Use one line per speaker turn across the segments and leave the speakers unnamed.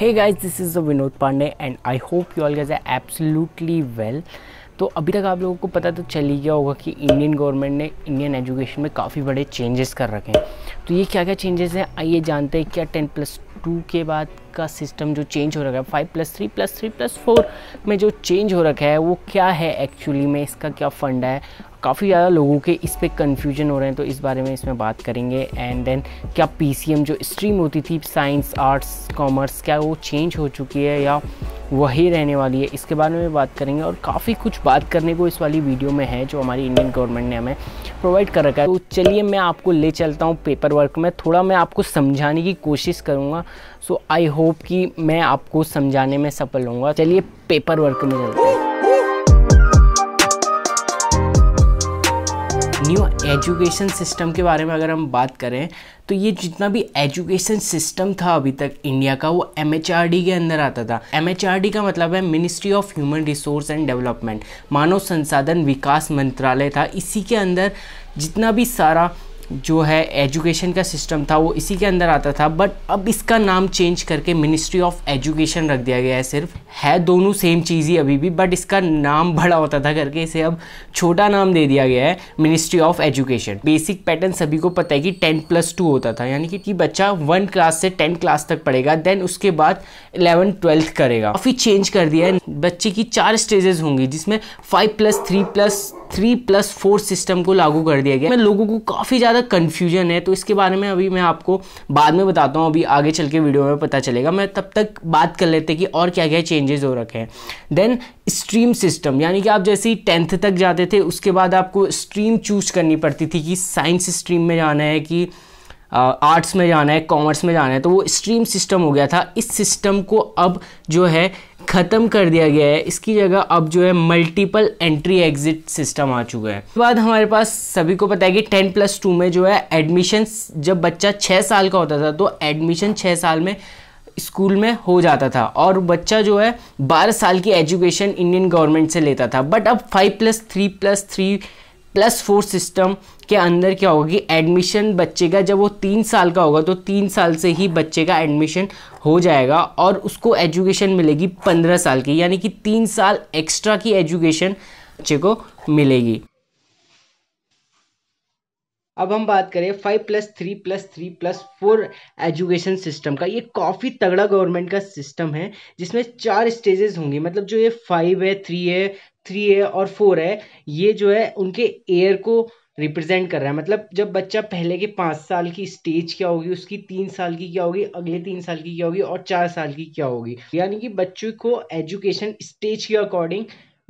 hey guys this is the Vinod Pandey and I hope you all guys are absolutely well तो अभी तक आप लोगों को पता तो चल ही गया होगा कि इंडियन गवर्नमेंट ने इंडियन एजुकेशन में काफ़ी बड़े चेंजेस कर रखे हैं तो ये क्या क्या चेंजेस हैं आइए जानते हैं क्या टेन प्लस टू के बाद का सिस्टम जो चेंज हो रखा है five plus three plus three plus four में जो चेंज हो रखा है वो क्या है एक्चुअली में इसका क्या फंड है काफ़ी ज़्यादा लोगों के इस पर कन्फ्यूजन हो रहे हैं तो इस बारे में इसमें बात करेंगे एंड देन क्या पी जो स्ट्रीम होती थी साइंस आर्ट्स कॉमर्स क्या वो चेंज हो चुकी है या वही रहने वाली है इसके बारे में बात करेंगे और काफ़ी कुछ बात करने को इस वाली वीडियो में है जो हमारी इंडियन गवर्नमेंट ने हमें प्रोवाइड कर रखा है तो चलिए मैं आपको ले चलता हूँ पेपर वर्क में थोड़ा मैं आपको समझाने की कोशिश करूँगा सो आई होप कि मैं आपको समझाने में सफल होऊंगा चलिए पेपर वर्क में चलता हूँ न्यू एजुकेशन सिस्टम के बारे में अगर हम बात करें तो ये जितना भी एजुकेशन सिस्टम था अभी तक इंडिया का वो एम के अंदर आता था एम का मतलब है ministry of human resource and development मानव संसाधन विकास मंत्रालय था इसी के अंदर जितना भी सारा जो है एजुकेशन का सिस्टम था वो इसी के अंदर आता था बट अब इसका नाम चेंज करके मिनिस्ट्री ऑफ एजुकेशन रख दिया गया है सिर्फ है दोनों सेम चीज़ ही अभी भी बट इसका नाम बड़ा होता था करके इसे अब छोटा नाम दे दिया गया है ministry of education basic pattern सभी को पता है कि टेन प्लस टू होता था यानी कि बच्चा वन क्लास से टेन क्लास तक पढ़ेगा देन उसके बाद इलेवन ट्वेल्थ करेगा काफ़ी चेंज कर दिया है बच्चे की चार स्टेजेस होंगी जिसमें five plus three plus three plus four system को लागू कर दिया गया मैं लोगों को काफ़ी ज़्यादा ज़्यादा कन्फ्यूजन है तो इसके बारे में अभी मैं आपको बाद में बताता हूँ अभी आगे चल के वीडियो में पता चलेगा मैं तब तक बात कर लेते कि और क्या क्या चेंजेस हो रखे हैं देन स्ट्रीम सिस्टम यानी कि आप जैसे ही टेंथ तक जाते थे उसके बाद आपको स्ट्रीम चूज करनी पड़ती थी कि साइंस स्ट्रीम में जाना है कि आर्ट्स में जाना है कॉमर्स में जाना है तो वो स्ट्रीम सिस्टम हो गया था इस सिस्टम को अब जो है ख़त्म कर दिया गया है इसकी जगह अब जो है मल्टीपल एंट्री एग्जिट सिस्टम आ चुका है उसके बाद हमारे पास सभी को पता है कि टेन प्लस टू में जो है एडमिशन जब बच्चा छः साल का होता था तो एडमिशन छः साल में स्कूल में हो जाता था और बच्चा जो है बारह साल की एजुकेशन इंडियन गवर्नमेंट से लेता था बट अब five plus three plus three plus four system के अंदर क्या होगा कि एडमिशन बच्चे का जब वो तीन साल का होगा तो तीन साल से ही बच्चे का एडमिशन हो जाएगा और उसको एजुकेशन मिलेगी पंद्रह साल की यानी कि तीन साल एक्स्ट्रा की एजुकेशन बच्चे को मिलेगी अब हम बात करें five plus three plus three plus four education system का ये काफ़ी तगड़ा गवर्नमेंट का सिस्टम है जिसमें चार स्टेजेस होंगे मतलब जो ये फाइव है थ्री है थ्री है और फोर है ये जो है उनके एयर को रिप्रेजेंट कर रहा है मतलब जब बच्चा पहले के पाँच साल की स्टेज क्या होगी उसकी तीन साल की क्या होगी अगले तीन साल की क्या होगी और चार साल की क्या होगी यानी कि बच्चों को एजुकेशन स्टेज के अकॉर्डिंग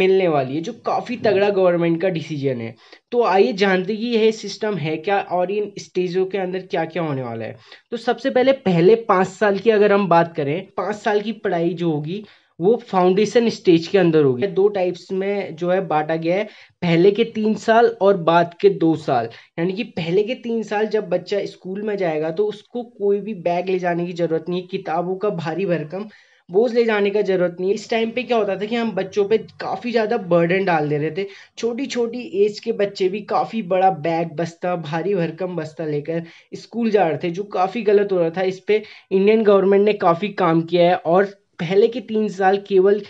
मिलने वाली है जो काफ़ी तगड़ा गवर्नमेंट का डिसीजन है तो आइए जानते कि यह सिस्टम है क्या और इन स्टेजों के अंदर क्या क्या होने वाला है तो सबसे पहले पहले पाँच साल की अगर हम बात करें पाँच साल की पढ़ाई जो होगी वो फाउंडेशन स्टेज के अंदर होगी दो टाइप्स में जो है बांटा गया है पहले के तीन साल और बाद के दो साल यानी कि पहले के तीन साल जब बच्चा स्कूल में जाएगा तो उसको कोई भी बैग ले जाने की ज़रूरत नहीं किताबों का भारी भरकम बोझ ले जाने का जरूरत नहीं है इस टाइम पे क्या होता था कि हम बच्चों पे काफ़ी ज़्यादा बर्डन डाल दे रहे थे छोटी छोटी एज के बच्चे भी काफ़ी बड़ा बैग बस्ता भारी भरकम बस्ता लेकर स्कूल जा रहे थे जो काफ़ी गलत हो रहा था इस पर इंडियन गवर्नमेंट ने काफ़ी काम किया है और पहले के तीन साल केवल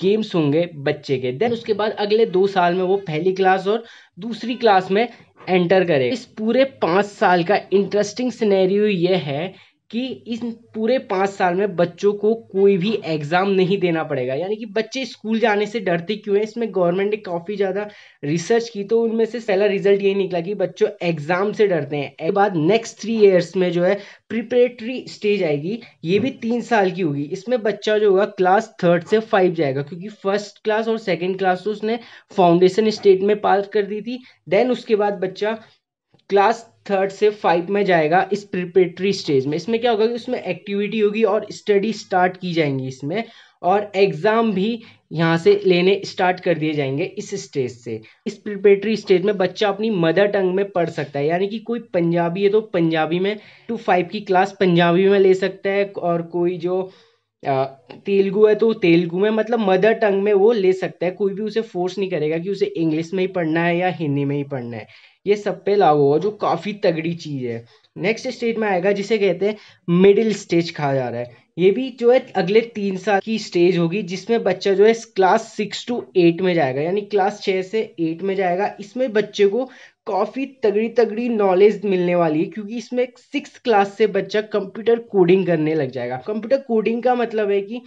गेम्स होंगे बच्चे के देन उसके बाद अगले दो साल में वो पहली क्लास और दूसरी क्लास में एंटर करे इस पूरे पाँच साल का इंटरेस्टिंग सिनेरियो ये है कि इस पूरे पाँच साल में बच्चों को कोई भी एग्ज़ाम नहीं देना पड़ेगा यानी कि बच्चे स्कूल जाने से डरते क्यों हैं इसमें गवर्नमेंट ने काफ़ी ज़्यादा रिसर्च की तो उनमें से पहला रिजल्ट यही निकला कि बच्चों एग्ज़ाम से डरते हैं एक बाद नेक्स्ट थ्री ईयर्स में जो है प्रिपरेटरी स्टेज आएगी ये भी तीन साल की होगी इसमें बच्चा जो होगा क्लास थर्ड से फाइव जाएगा क्योंकि फर्स्ट क्लास और सेकेंड क्लास तो उसने फाउंडेशन स्टेज में पास कर दी थी देन उसके बाद बच्चा क्लास थर्ड से फाइव में जाएगा इस प्रिपेटरी स्टेज में इसमें क्या होगा कि उसमें एक्टिविटी होगी और स्टडी स्टार्ट की जाएंगी इसमें और एग्ज़ाम भी यहाँ से लेने स्टार्ट कर दिए जाएंगे इस स्टेज से इस प्रिपेटरी स्टेज में बच्चा अपनी मदर टंग में पढ़ सकता है यानी कि कोई पंजाबी है तो पंजाबी में टू फाइव की क्लास पंजाबी में ले सकता है और कोई जो तेलुगु है तो तेलुगु में मतलब मदर टंग में वो ले सकता है कोई भी उसे फोर्स नहीं करेगा कि उसे इंग्लिश में ही पढ़ना है या हिंदी में ही पढ़ना है ये सब पे लागू होगा जो काफ़ी तगड़ी चीज़ है नेक्स्ट स्टेज में आएगा जिसे कहते हैं मिडिल स्टेज कहा जा रहा है ये भी जो है अगले तीन साल की स्टेज होगी जिसमें बच्चा जो है क्लास सिक्स टू एट में जाएगा यानी क्लास छः से एट में जाएगा इसमें बच्चे को काफ़ी तगड़ी तगड़ी नॉलेज मिलने वाली है क्योंकि इसमें एक सिक्स क्लास से बच्चा कंप्यूटर कोडिंग करने लग जाएगा कंप्यूटर कोडिंग का मतलब है कि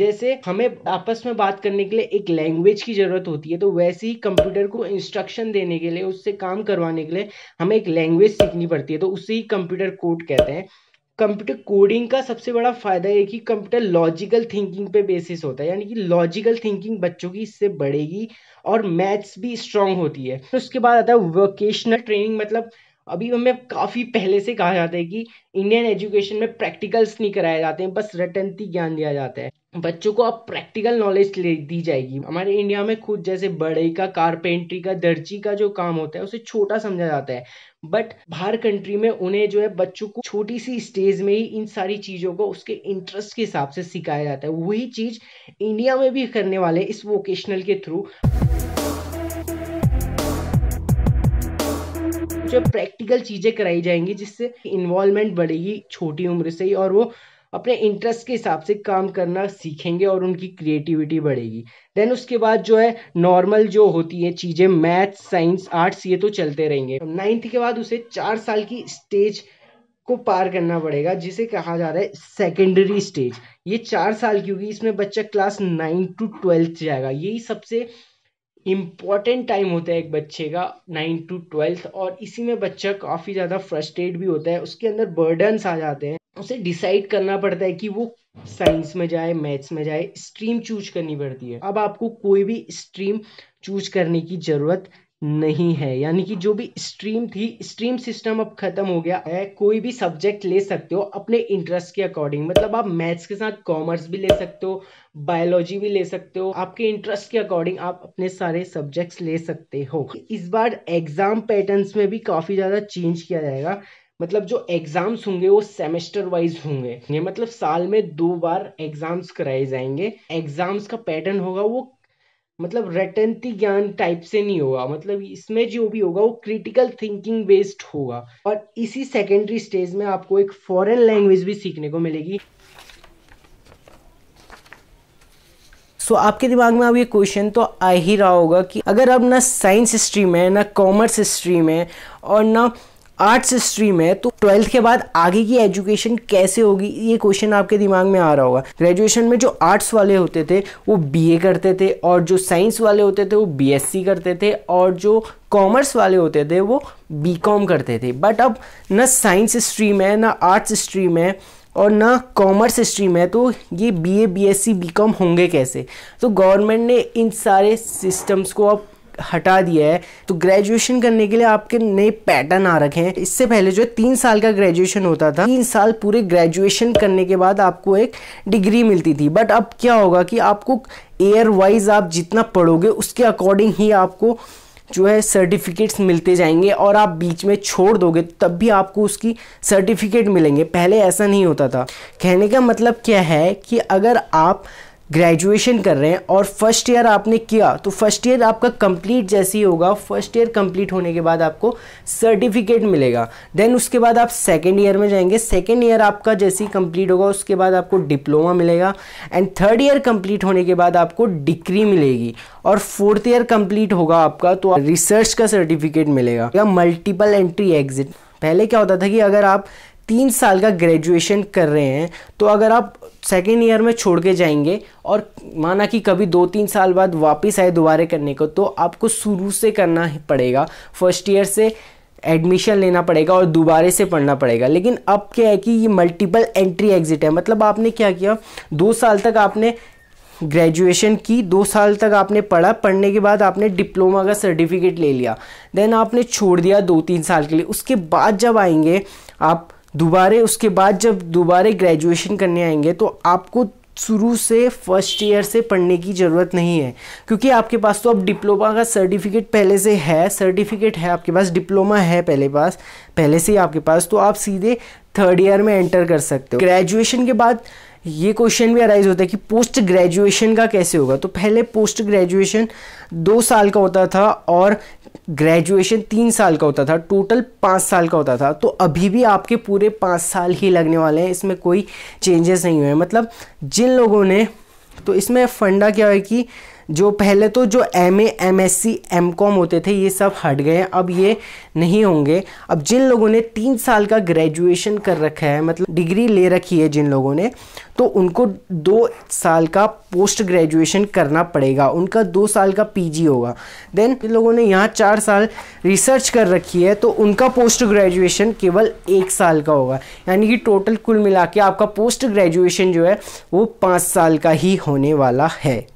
जैसे हमें आपस में बात करने के लिए एक लैंग्वेज की ज़रूरत होती है तो वैसे ही कंप्यूटर को इंस्ट्रक्शन देने के लिए उससे काम करवाने के लिए हमें एक लैंग्वेज सीखनी पड़ती है तो उसे ही कंप्यूटर कोड कहते हैं कंप्यूटर कोडिंग का सबसे बड़ा फ़ायदा ये कि कंप्यूटर लॉजिकल थिंकिंग पे बेसिस होता है यानी कि लॉजिकल थिंकिंग बच्चों की इससे बढ़ेगी और मैथ्स भी स्ट्रांग होती है तो उसके बाद आता है वोकेशनल ट्रेनिंग मतलब अभी हमें काफ़ी पहले से कहा जाता है कि इंडियन एजुकेशन में प्रैक्टिकल्स नहीं कराए जाते हैं बस रटनती ज्ञान दिया जाता है बच्चों को अब प्रैक्टिकल नॉलेज दी जाएगी हमारे इंडिया में खुद जैसे बड़े का कारपेंट्री का दर्जी का जो काम होता है उसे छोटा समझा जाता है बट बाहर कंट्री में उन्हें जो है बच्चों को छोटी सी स्टेज में ही इन सारी चीज़ों को उसके इंटरेस्ट के हिसाब से सिखाया जाता है वही चीज़ इंडिया में भी करने वाले इस वोकेशनल के थ्रू जो प्रैक्टिकल चीज़ें कराई जाएंगी जिससे इन्वॉल्वमेंट बढ़ेगी छोटी उम्र से ही और वो अपने इंटरेस्ट के हिसाब से काम करना सीखेंगे और उनकी क्रिएटिविटी बढ़ेगी देन उसके बाद जो है नॉर्मल जो होती है चीज़ें मैथ्स साइंस आर्ट्स ये तो चलते रहेंगे नाइन्थ के बाद उसे चार साल की स्टेज को पार करना पड़ेगा जिसे कहा जा रहा है सेकेंडरी स्टेज ये चार साल की होगी इसमें बच्चा क्लास नाइन्थ टू ट्वेल्थ जाएगा यही सबसे इम्पॉर्टेंट टाइम होता है एक बच्चे का नाइन्थ टू ट्वेल्थ और इसी में बच्चा काफ़ी ज़्यादा फ्रस्ट्रेट भी होता है उसके अंदर बर्डन्स आ जाते हैं उसे डिसाइड करना पड़ता है कि वो साइंस में जाए मैथ्स में जाए स्ट्रीम चूज करनी पड़ती है अब आपको कोई भी स्ट्रीम चूज करने की ज़रूरत नहीं है यानी कि जो भी स्ट्रीम थी स्ट्रीम सिस्टम अब खत्म हो गया है कोई भी सब्जेक्ट ले सकते हो अपने इंटरेस्ट के अकॉर्डिंग मतलब आप मैथ्स के साथ कॉमर्स भी ले सकते हो बायोलॉजी भी ले सकते हो आपके इंटरेस्ट के अकॉर्डिंग आप अपने सारे सब्जेक्ट्स ले सकते हो इस बार एग्जाम पैटर्न्स में भी काफ़ी ज़्यादा चेंज किया जाएगा मतलब जो एग्जाम्स होंगे वो सेमेस्टर वाइज होंगे ये मतलब साल में दो बार एग्जाम्स कराए जाएंगे एग्जाम्स का पैटर्न होगा वो मतलब रटंती ज्ञान टाइप से नहीं होगा मतलब इसमें जो भी होगा वो क्रिटिकल थिंकिंग बेस्ड होगा और इसी सेकेंडरी स्टेज में आपको एक फॉरेन लैंग्वेज भी सीखने को मिलेगी सो so, आपके दिमाग में अब ये क्वेश्चन तो आ ही रहा होगा कि अगर अब ना साइंस स्ट्रीम है ना कॉमर्स स्ट्रीम है और ना आर्ट्स स्ट्रीम है तो ट्वेल्थ के बाद आगे की एजुकेशन कैसे होगी ये क्वेश्चन आपके दिमाग में आ रहा होगा ग्रेजुएशन में जो आर्ट्स वाले होते थे वो बीए करते थे और जो साइंस वाले होते थे वो बीएससी करते थे और जो कॉमर्स वाले होते थे वो बीकॉम करते थे बट अब न साइंस स्ट्रीम है ना आर्ट्स स्ट्रीम है और ना कॉमर्स स्ट्रीम है तो ये सी बी कॉम होंगे कैसे तो गवर्नमेंट ने इन सारे सिस्टम्स को अब हटा दिया है तो ग्रेजुएशन करने के लिए आपके नए पैटर्न आ रखे हैं इससे पहले जो है तीन साल का ग्रेजुएशन होता था तीन साल पूरे ग्रेजुएशन करने के बाद आपको एक डिग्री मिलती थी बट अब क्या होगा कि आपको एयर वाइज आप जितना पढ़ोगे उसके अकॉर्डिंग ही आपको जो है सर्टिफिकेट्स मिलते जाएंगे और आप बीच में छोड़ दोगे तब भी आपको उसकी सर्टिफिकेट मिलेंगे पहले ऐसा नहीं होता था कहने का मतलब क्या है कि अगर आप ग्रेजुएशन कर रहे हैं और फर्स्ट ईयर आपने किया तो फर्स्ट ईयर आपका कंप्लीट जैसे ही होगा फर्स्ट ईयर कंप्लीट होने के बाद आपको सर्टिफिकेट मिलेगा देन उसके बाद आप सेकेंड ईयर में जाएंगे सेकेंड ईयर आपका जैसे ही कंप्लीट होगा उसके बाद आपको डिप्लोमा मिलेगा एंड थर्ड ईयर कंप्लीट होने के बाद आपको डिग्री मिलेगी और फोर्थ ईयर कंप्लीट होगा आपका तो आप रिसर्च का सर्टिफिकेट मिलेगा या मल्टीपल एंट्री एग्जिट पहले क्या होता था कि अगर आप तीन साल का ग्रेजुएशन कर रहे हैं तो अगर आप सेकेंड ईयर में छोड़ के जाएंगे और माना कि कभी दो तीन साल बाद वापस आए दोबारा करने को तो आपको शुरू से करना ही पड़ेगा फर्स्ट ईयर से एडमिशन लेना पड़ेगा और दोबारे से पढ़ना पड़ेगा लेकिन अब क्या है कि ये मल्टीपल एंट्री एग्जिट है मतलब आपने क्या किया दो साल तक आपने ग्रेजुएशन की दो साल तक आपने पढ़ा पढ़ने के बाद आपने डिप्लोमा का सर्टिफिकेट ले लिया देन आपने छोड़ दिया दो तीन साल के लिए उसके बाद जब आएंगे आप दोबारे उसके बाद जब दोबारे ग्रेजुएशन करने आएंगे तो आपको शुरू से फर्स्ट ईयर से पढ़ने की ज़रूरत नहीं है क्योंकि आपके पास तो अब डिप्लोमा का सर्टिफिकेट पहले से है सर्टिफिकेट है आपके पास डिप्लोमा है पहले पास पहले से ही आपके पास तो आप सीधे थर्ड ईयर में एंटर कर सकते हो ग्रेजुएशन के बाद ये क्वेश्चन भी अराइज होता है कि पोस्ट ग्रेजुएशन का कैसे होगा तो पहले पोस्ट ग्रेजुएशन दो साल का होता था और ग्रेजुएशन तीन साल का होता था टोटल पाँच साल का होता था तो अभी भी आपके पूरे पाँच साल ही लगने वाले हैं इसमें कोई चेंजेस नहीं हुए हैं मतलब जिन लोगों ने तो इसमें फंडा क्या है कि जो पहले तो जो M M S C M com होते थे ये सब हट गए अब ये नहीं होंगे अब जिन लोगों ने तीन साल का ग्रेजुएशन कर रखा है मतलब डिग्री ले रखी है जिन लोगों ने तो उनको दो साल का पोस्ट ग्रेजुएशन करना पड़ेगा उनका दो साल का पीजी होगा देन जिन लोगों ने यहाँ चार साल रिसर्च कर रखी है तो उनका पोस्ट ग्रेजुएशन केवल एक साल का होगा यानी कि टोटल कुल मिला के आपका पोस्ट ग्रेजुएशन जो है वो पाँच साल का ही होने वाला है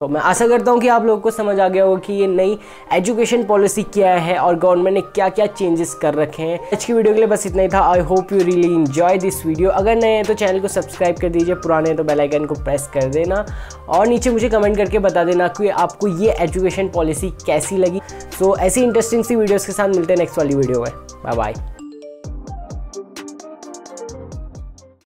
तो मैं आशा करता हूँ कि आप लोगों को समझ आ गया होगा कि ये नई एजुकेशन पॉलिसी क्या है और गवर्नमेंट ने क्या क्या चेंजेस कर रखे हैं आज की वीडियो के लिए बस इतना ही था I hope you really enjoy this video अगर नए हैं तो चैनल को सब्सक्राइब कर दीजिए पुराने तो बेलाइकन को प्रेस कर देना और नीचे मुझे कमेंट करके बता देना कि आपको ये एजुकेशन पॉलिसी कैसी लगी सो so, ऐसी इंटरेस्टिंग सी वीडियोज़ के साथ मिलते हैं नेक्स्ट वाली वीडियो में बाय बाय